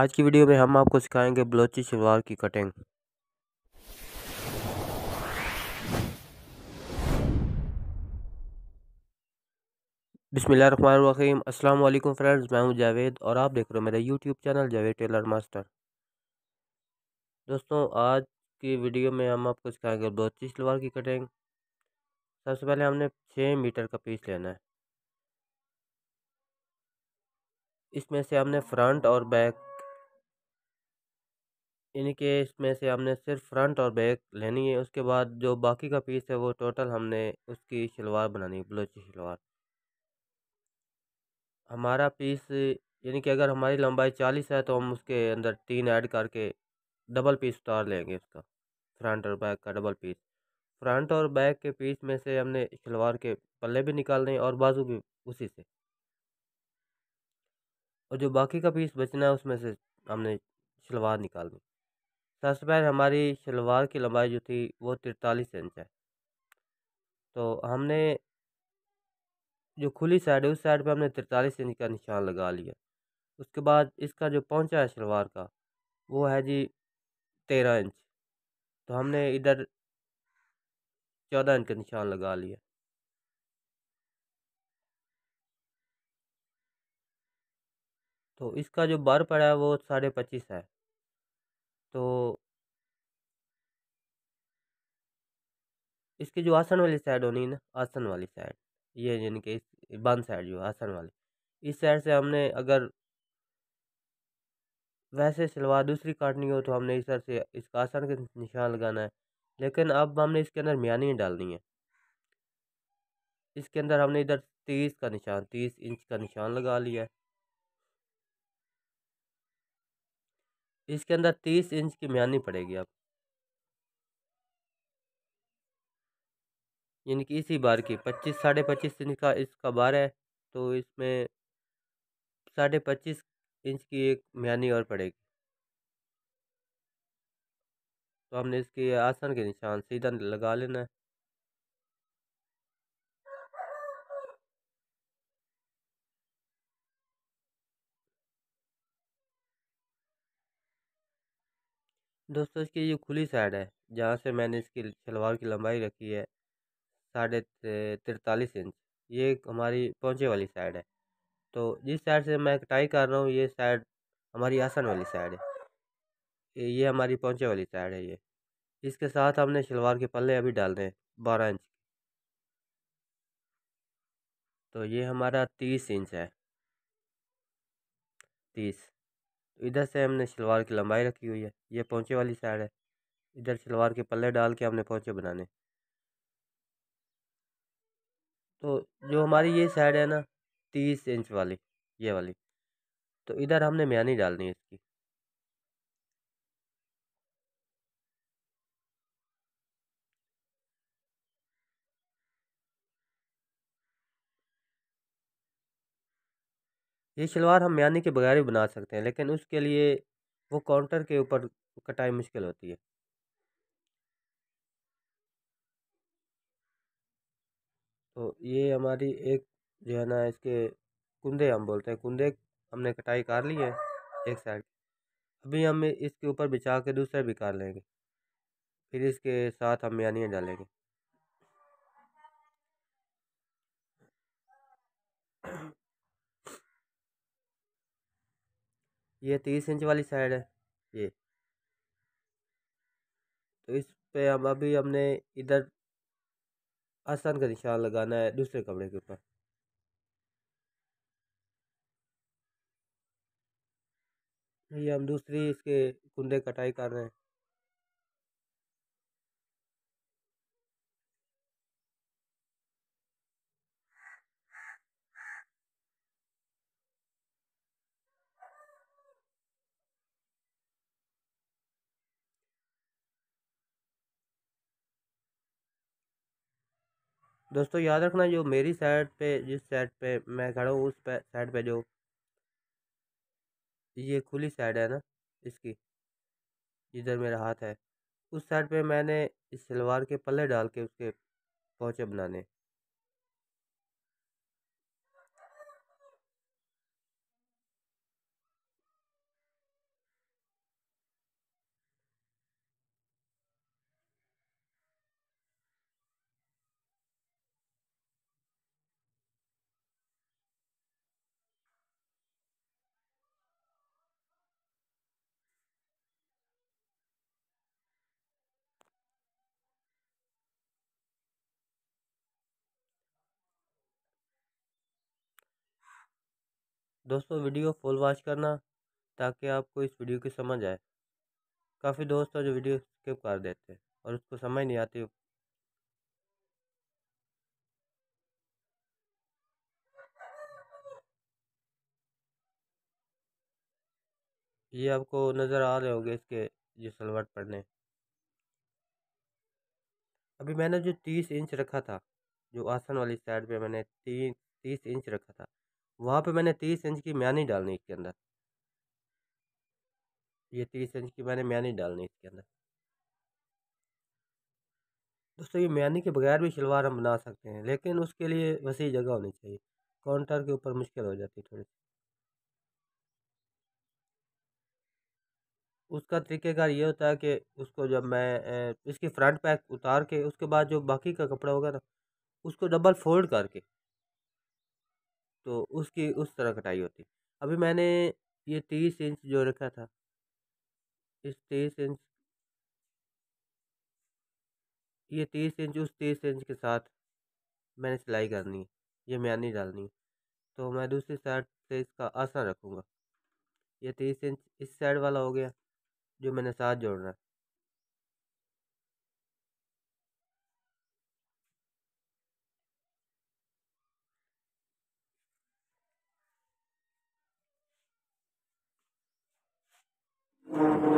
आज की वीडियो में हम आपको सिखाएंगे ब्लोची शलवार की कटिंग बिसमीम अस्सलाम वालेकुम फ्रेंड्स मैं हूं जावेद और आप देख रहे हो मेरा YouTube channel Javed tailor master दोस्तों आज की वीडियो में हम आपको सिखाएंगे ब्लोची शलवार की कटिंग सबसे पहले हमने छः मीटर का पीस लेना है इसमें से हमने फ्रंट और बैक इनके इसमें से हमने सिर्फ फ्रंट और बैक लेनी है उसके बाद जो बाकी का पीस है वो टोटल हमने उसकी शलवार बनानी है ब्लोची शलवार हमारा पीस यानी कि अगर हमारी लंबाई चालीस है तो हम उसके अंदर तीन ऐड करके डबल पीस उतार लेंगे उसका फ्रंट और बैक का डबल पीस फ्रंट और बैक के पीस में से हमने शलवार के पल्ले भी निकालने और बाजू भी उसी से और जो बाकी का पीस बचना है उसमें से हमने शलवार निकालनी सबसे पहले हमारी शलवार की लंबाई जो थी वो तिरतालीस इंच है तो हमने जो खुली साइड है उस साइड पे हमने तिरतालीस इंच का निशान लगा लिया उसके बाद इसका जो पहुंचा है शलवार का वो है जी तेरह इंच तो हमने इधर चौदह इंच का निशान लगा लिया तो इसका जो बार पड़ा है वो साढ़े पच्चीस है तो इसके जो आसन वाली साइड होनी ना आसन वाली साइड ये यानी कि बन साइड जो आसन वाली इस साइड से हमने अगर वैसे सलवार दूसरी काटनी हो तो हमने इस साइड से इसका आसन का निशान लगाना है लेकिन अब हमने इसके अंदर मियानी डालनी है इसके अंदर हमने इधर तीस का निशान तीस इंच का निशान लगा लिया है इसके अंदर तीस इंच की म्यानी पड़ेगी आप यानी कि इसी बार की पच्चीस साढ़े पच्चीस इंच का इसका बार है तो इसमें साढ़े पच्चीस इंच की एक म्यानी और पड़ेगी तो हमने इसके आसन के निशान सीधा लगा लेना है दोस्तों इसकी ये खुली साइड है जहाँ से मैंने इसकी शलवार की लंबाई रखी है साढ़े तिरतालीस इंच तो ये हमारी पहुँचे वाली साइड है तो जिस साइड से मैं कटाई कर रहा हूँ ये साइड हमारी आसन वाली साइड है ये हमारी पहुँचे वाली साइड है ये इसके साथ हमने शलवार के पल्ले अभी डालने हैं बारह इंच तो ये हमारा तीस इंच है तीस तो इधर से हमने सलवार की लंबाई रखी हुई है ये पहुँचे वाली साइड है इधर सलवार के पल्ले डाल के हमने पहुँचे बनाने तो जो हमारी ये साइड है ना तीस इंच वाली ये वाली तो इधर हमने म्यानी डालनी है इसकी ये शलवार हम म्यानी के बगैर भी बना सकते हैं लेकिन उसके लिए वो काउंटर के ऊपर कटाई मुश्किल होती है तो ये हमारी एक जो है ना इसके कुंदे हम बोलते हैं कुंदे हमने कटाई कर ली है एक साइड अभी हम इसके ऊपर बिछा के दूसरा भी कर लेंगे फिर इसके साथ हम यानियाँ डालेंगे ये तीस इंच वाली साइड है ये तो इस पे हम अभी हमने इधर आसान का निशान लगाना है दूसरे कपड़े के ऊपर ये हम दूसरी इसके कुंडे कटाई कर रहे हैं दोस्तों याद रखना जो मेरी साइड पे जिस साइड पे मैं खड़ा हूँ उस साइड पे जो ये खुली साइड है ना इसकी जिधर मेरा हाथ है उस साइड पे मैंने इस सलवार के पल्ले डाल के उसके पोचे बनाने दोस्तों वीडियो फुल वॉच करना ताकि आपको इस वीडियो की समझ आए काफ़ी दोस्त जो वीडियो स्किप कर देते हैं और उसको समझ नहीं आती ये आपको नज़र आ रहे होंगे इसके ये सलवार पढ़ने अभी मैंने जो तीस इंच रखा था जो आसन वाली साइड पे मैंने तीन तीस इंच रखा था वहाँ पे मैंने तीस इंच की म्यानी डालनी इसके अंदर ये तीस इंच की मैंने म्यानी डालनी इसके अंदर दोस्तों ये म्यानी के बगैर भी शलवार हम बना सकते हैं लेकिन उसके लिए वसी जगह होनी चाहिए काउंटर के ऊपर मुश्किल हो जाती है थोड़ी उसका तरीक़ेकार ये होता है कि उसको जब मैं इसकी फ्रंट पैक उतार के उसके बाद जो बाकी का कपड़ा होगा ना उसको डबल फोल्ड करके तो उसकी उस तरह कटाई होती अभी मैंने ये तीस इंच जो रखा था इस तीस इंच ये तीस इंच उस तीस इंच के साथ मैंने सिलाई करनी है ये म्यानी डालनी है तो मैं दूसरी साइड से इसका आसान रखूँगा ये तीस इंच इस साइड वाला हो गया जो मैंने साथ जोड़ना है और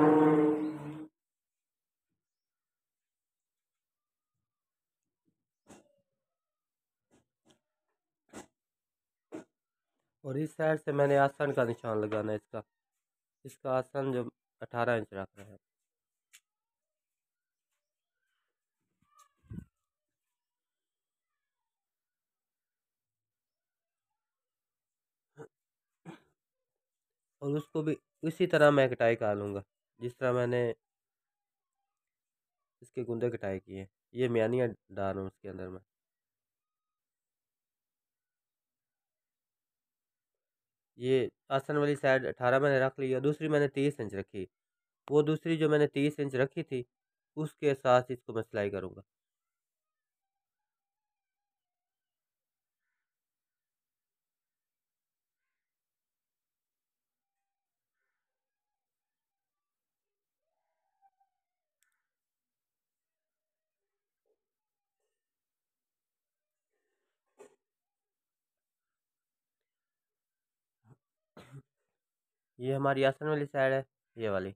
इस साइड से मैंने आसन का निशान लगाना है इसका इसका आसन जो अठारह इंच रख रहा है और उसको भी उसी तरह मैं कटाई कर लूँगा जिस तरह मैंने इसके गुंदे कटाई किए ये म्यानियाँ डाल हूँ इसके अंदर मैं ये आसन वाली साइड अठारह मैंने रख ली और दूसरी मैंने तीस इंच रखी वो दूसरी जो मैंने तीस इंच रखी थी उसके साथ इसको मैं सिलाई करूँगा ये हमारी आसन वाली साइड है ये वाली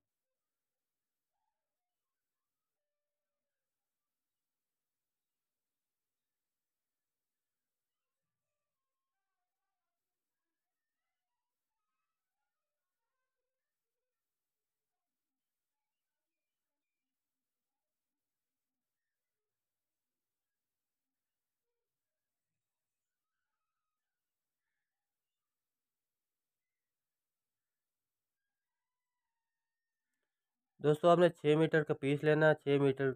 दोस्तों आपने छः मीटर का पीस लेना है छः मीटर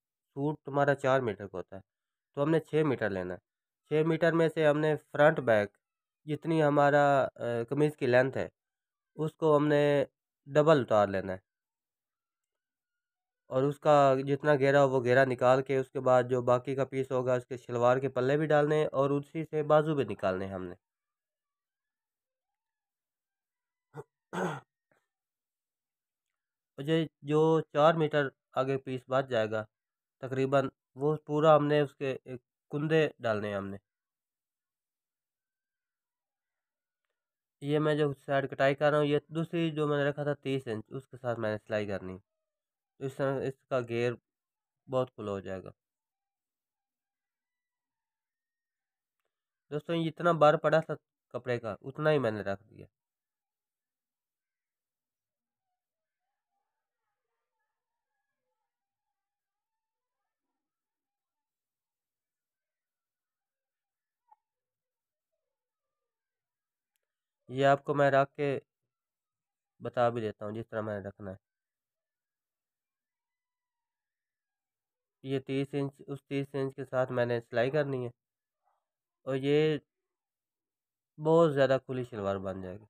सूट तुम्हारा चार मीटर का होता है तो हमने छः मीटर लेना है छः मीटर में से हमने फ्रंट बैक जितनी हमारा कमीज़ की लेंथ है उसको हमने डबल उतार लेना है और उसका जितना घेरा हो वो घेरा निकाल के उसके बाद जो बाकी का पीस होगा उसके शलवार के पल्ले भी डालने और उसी से बाजू भी निकालने हमने मुझे जो चार मीटर आगे पीस बच जाएगा तकरीबन वो पूरा हमने उसके एक कुंदे डालने हैं हमने ये मैं जो साइड कटाई कर रहा हूँ ये दूसरी जो मैंने रखा था तीस इंच उसके साथ मैंने सिलाई करनी इस तरह इसका घेर बहुत खुला हो जाएगा दोस्तों ये जितना बार पड़ा था कपड़े का उतना ही मैंने रख दिया ये आपको मैं रख के बता भी देता हूँ जिस तरह मैंने रखना है ये तीस इंच उस तीस इंच के साथ मैंने सिलाई करनी है और ये बहुत ज़्यादा खुली शलवार बन जाएगी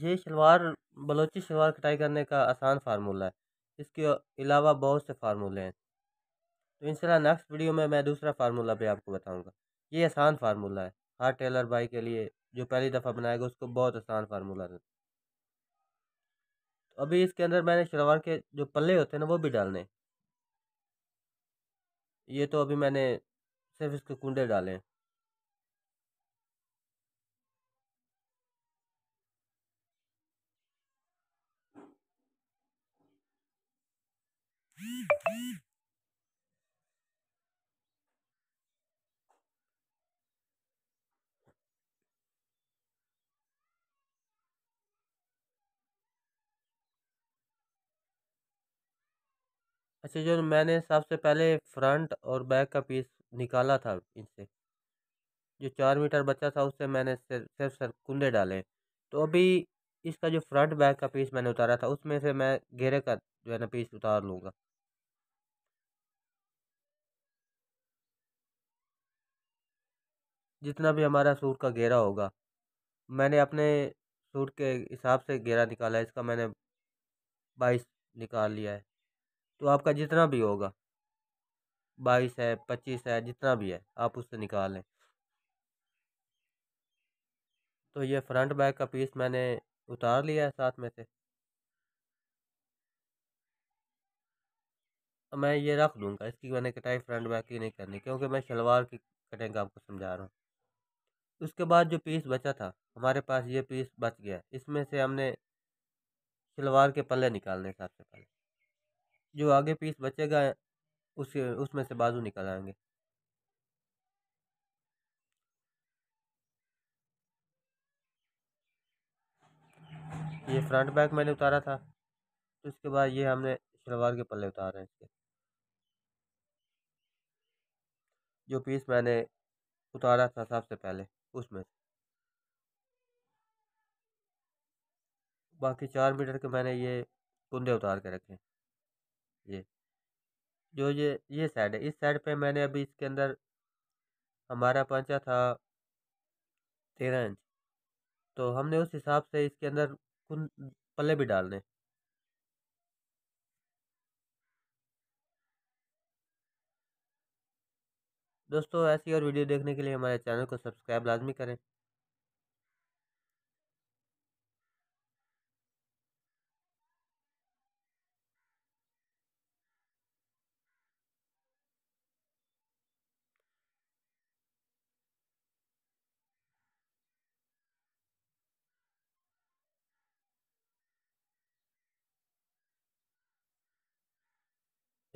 ये शलवार बलोची शलवार कटाई करने का आसान फार्मूला है इसके अलावा बहुत से फार्मूले हैं तो इंशाल्लाह नेक्स्ट वीडियो में मैं दूसरा फार्मूला भी आपको बताऊंगा ये आसान फार्मूला है हर टेलर भाई के लिए जो पहली दफ़ा बनाएगा उसको बहुत आसान फार्मूला है तो अभी इसके अंदर मैंने शलवार के जो पल्ले होते हैं ना वो भी डालने ये तो अभी मैंने सिर्फ इसके कुंडे डाले हैं अच्छा जो मैंने सबसे पहले फ्रंट और बैक का पीस निकाला था इनसे जो चार मीटर बचा था उससे मैंने सिर्फ सर कुंदे डाले तो अभी इसका जो फ्रंट बैक का पीस मैंने उतारा था उसमें से मैं घेरे का जो है ना पीस उतार लूँगा जितना भी हमारा सूट का घेरा होगा मैंने अपने सूट के हिसाब से घेरा निकाला है इसका मैंने बाईस निकाल लिया है तो आपका जितना भी होगा बाईस है पच्चीस है जितना भी है आप उससे निकाल लें तो ये फ्रंट बैक का पीस मैंने उतार लिया है साथ में से मैं ये रख दूंगा इसकी मैंने कटाई फ्रंट बैक की नहीं करनी क्योंकि मैं शलवार की कटिंग आपको समझा रहा हूँ उसके बाद जो पीस बचा था हमारे पास ये पीस बच गया इसमें से हमने सलवार के पल्ले निकालने सबसे पहले जो आगे पीस बचेगा उसके उसमें से बाजू निकल आएंगे ये फ्रंट बैक मैंने उतारा था तो बाद ये हमने शलवार के पल्ले उतारे हैं इसके जो पीस मैंने उतारा था सबसे पहले उसमें बाकी चार मीटर के मैंने ये कुंदे उतार के रखे ये जो ये ये साइड है इस साइड पे मैंने अभी इसके अंदर हमारा पंचा था तेरह इंच तो हमने उस हिसाब से इसके अंदर कुंद पल्ले भी डालने दोस्तों ऐसी और वीडियो देखने के लिए हमारे चैनल को सब्सक्राइब लाजमी करें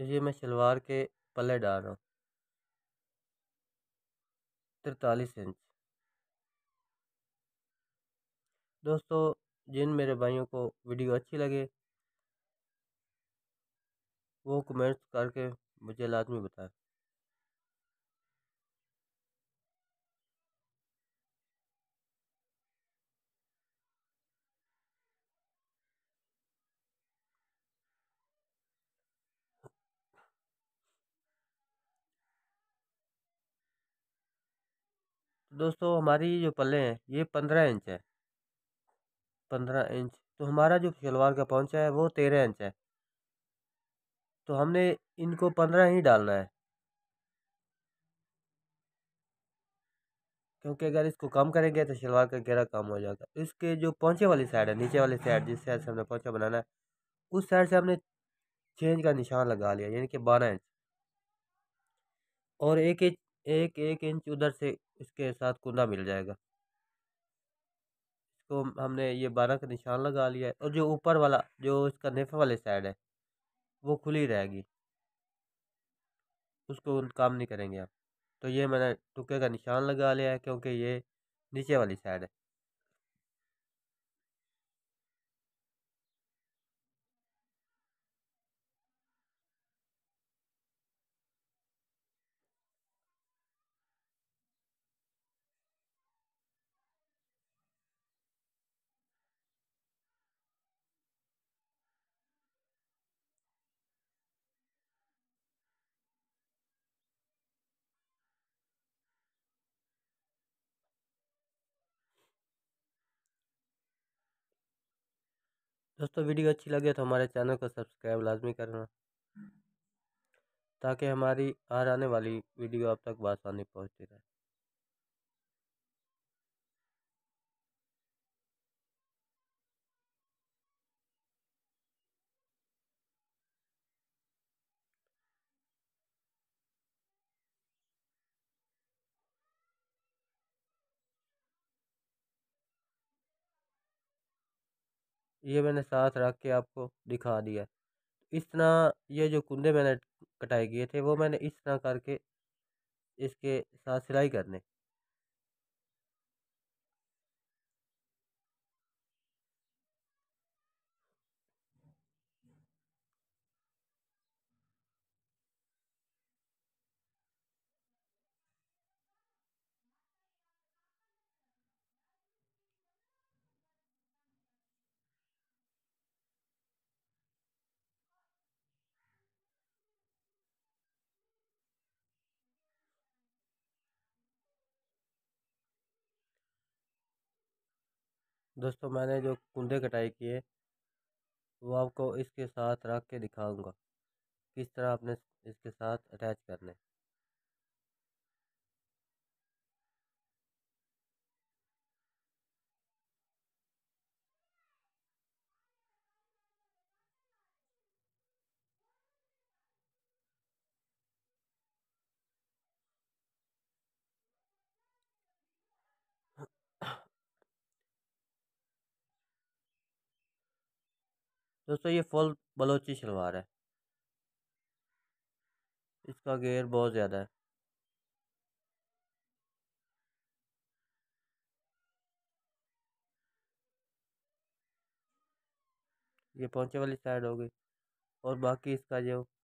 ये मैं शलवार के पल्ले डाल रहा हूँ तिरतालीस इंच दोस्तों जिन मेरे भाइयों को वीडियो अच्छी लगे वो कमेंट्स करके मुझे लाजमी बताएं दोस्तों हमारी जो पल्ले हैं ये पंद्रह इंच है पंद्रह इंच तो हमारा जो शलवार का पहुंचा है वो तेरह इंच है तो हमने इनको पंद्रह ही डालना है क्योंकि अगर इसको कम करेंगे तो शलवार का घेरा कम हो जाएगा इसके जो पहुँचे वाली साइड है नीचे वाली साइड जिस साइड से हमने पहुँचा बनाना है उस साइड से हमने चेंज का निशान लगा लिया यानी कि बारह इंच और एक इंच एक एक इंच उधर से इसके साथ कुंदा मिल जाएगा इसको हमने ये बारह का निशान लगा लिया है और जो ऊपर वाला जो इसका नेफा वाले साइड है वो खुली रहेगी उसको काम नहीं करेंगे आप तो ये मैंने टुके का निशान लगा लिया है क्योंकि ये नीचे वाली साइड है दोस्तों वीडियो अच्छी लगे तो हमारे चैनल को सब्सक्राइब लाजमी करना ताकि हमारी हर आने वाली वीडियो आप तक बासानी पहुँचती रहे ये मैंने साथ रख के आपको दिखा दिया इस तरह ये जो कुंदे मैंने कटाई किए थे वो मैंने इस तरह करके इसके साथ सिलाई करने दोस्तों मैंने जो कुंदे कटाई किए वो आपको इसके साथ रख के दिखाऊंगा किस तरह आपने इसके साथ अटैच करने दोस्तों ये फुल बलोची शलवार है इसका गेयर बहुत ज़्यादा है ये पहुँचे वाली साइड हो गई और बाकी इसका जो